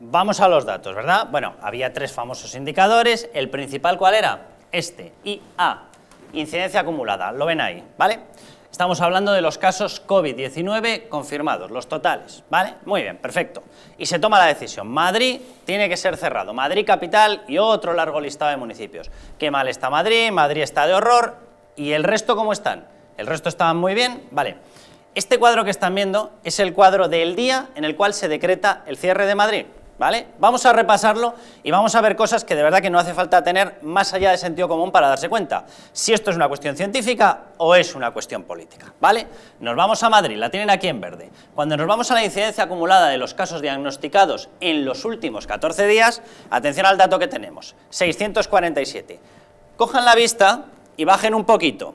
Vamos a los datos, ¿verdad? Bueno, había tres famosos indicadores. ¿El principal cuál era? Este, IA, incidencia acumulada, lo ven ahí, ¿vale? Estamos hablando de los casos COVID-19 confirmados, los totales, ¿vale? Muy bien, perfecto. Y se toma la decisión, Madrid tiene que ser cerrado, Madrid capital y otro largo listado de municipios. Qué mal está Madrid, Madrid está de horror, ¿y el resto cómo están? ¿El resto estaban muy bien? Vale. Este cuadro que están viendo es el cuadro del día en el cual se decreta el cierre de Madrid. ¿vale? Vamos a repasarlo y vamos a ver cosas que de verdad que no hace falta tener más allá de sentido común para darse cuenta, si esto es una cuestión científica o es una cuestión política, ¿vale? Nos vamos a Madrid, la tienen aquí en verde. Cuando nos vamos a la incidencia acumulada de los casos diagnosticados en los últimos 14 días, atención al dato que tenemos, 647. Cojan la vista y bajen un poquito,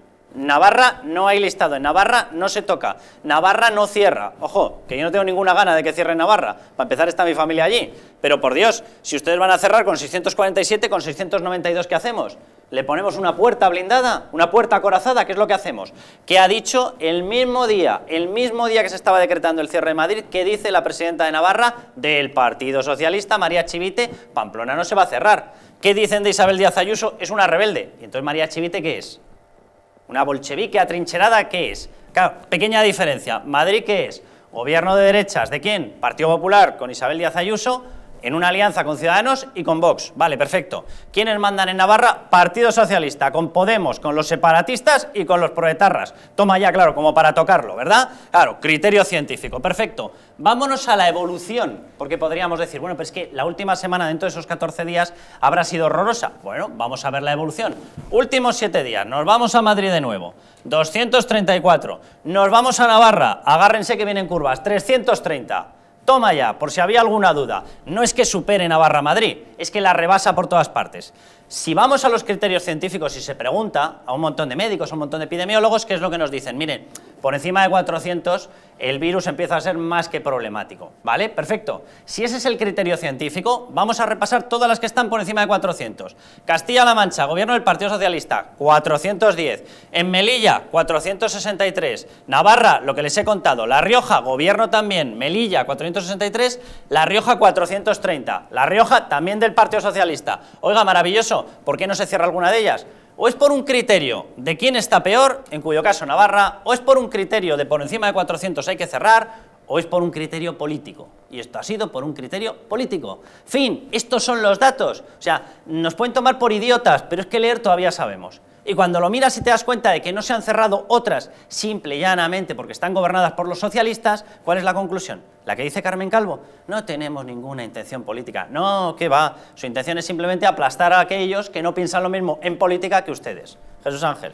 Navarra no hay listado, en Navarra no se toca, Navarra no cierra. Ojo, que yo no tengo ninguna gana de que cierre Navarra, para empezar está mi familia allí. Pero por Dios, si ustedes van a cerrar con 647, con 692, ¿qué hacemos? ¿Le ponemos una puerta blindada? ¿Una puerta acorazada? ¿Qué es lo que hacemos? ¿Qué ha dicho el mismo día, el mismo día que se estaba decretando el cierre de Madrid, ¿qué dice la presidenta de Navarra del Partido Socialista, María Chivite, Pamplona no se va a cerrar. ¿Qué dicen de Isabel Díaz Ayuso? Es una rebelde. ¿Y entonces María Chivite qué es? ¿Una bolchevique atrincherada qué es? Claro, pequeña diferencia. ¿Madrid qué es? Gobierno de derechas, ¿de quién? Partido Popular con Isabel Díaz Ayuso, en una alianza con Ciudadanos y con Vox. Vale, perfecto. ¿Quiénes mandan en Navarra? Partido Socialista, con Podemos, con los separatistas y con los proetarras. Toma ya, claro, como para tocarlo, ¿verdad? Claro, criterio científico, perfecto. Vámonos a la evolución, porque podríamos decir, bueno, pero es que la última semana dentro de esos 14 días habrá sido horrorosa. Bueno, vamos a ver la evolución. Últimos 7 días, nos vamos a Madrid de nuevo, 234. Nos vamos a Navarra, agárrense que vienen curvas, 330. Toma ya, por si había alguna duda. No es que supere Navarra Madrid, es que la rebasa por todas partes. Si vamos a los criterios científicos y se pregunta a un montón de médicos, a un montón de epidemiólogos, ¿qué es lo que nos dicen? Miren, por encima de 400, el virus empieza a ser más que problemático. ¿Vale? Perfecto. Si ese es el criterio científico, vamos a repasar todas las que están por encima de 400. Castilla-La Mancha, gobierno del Partido Socialista, 410. En Melilla, 463. Navarra, lo que les he contado. La Rioja, gobierno también. Melilla, 463. La Rioja, 430. La Rioja, también del Partido Socialista. Oiga, maravilloso, ¿por qué no se cierra alguna de ellas? o es por un criterio de quién está peor, en cuyo caso Navarra, o es por un criterio de por encima de 400 hay que cerrar, o es por un criterio político. Y esto ha sido por un criterio político. Fin, estos son los datos. O sea, nos pueden tomar por idiotas, pero es que leer todavía sabemos. Y cuando lo miras y te das cuenta de que no se han cerrado otras simple y llanamente porque están gobernadas por los socialistas, ¿cuál es la conclusión? La que dice Carmen Calvo, no tenemos ninguna intención política. No, qué va, su intención es simplemente aplastar a aquellos que no piensan lo mismo en política que ustedes. Jesús Ángel.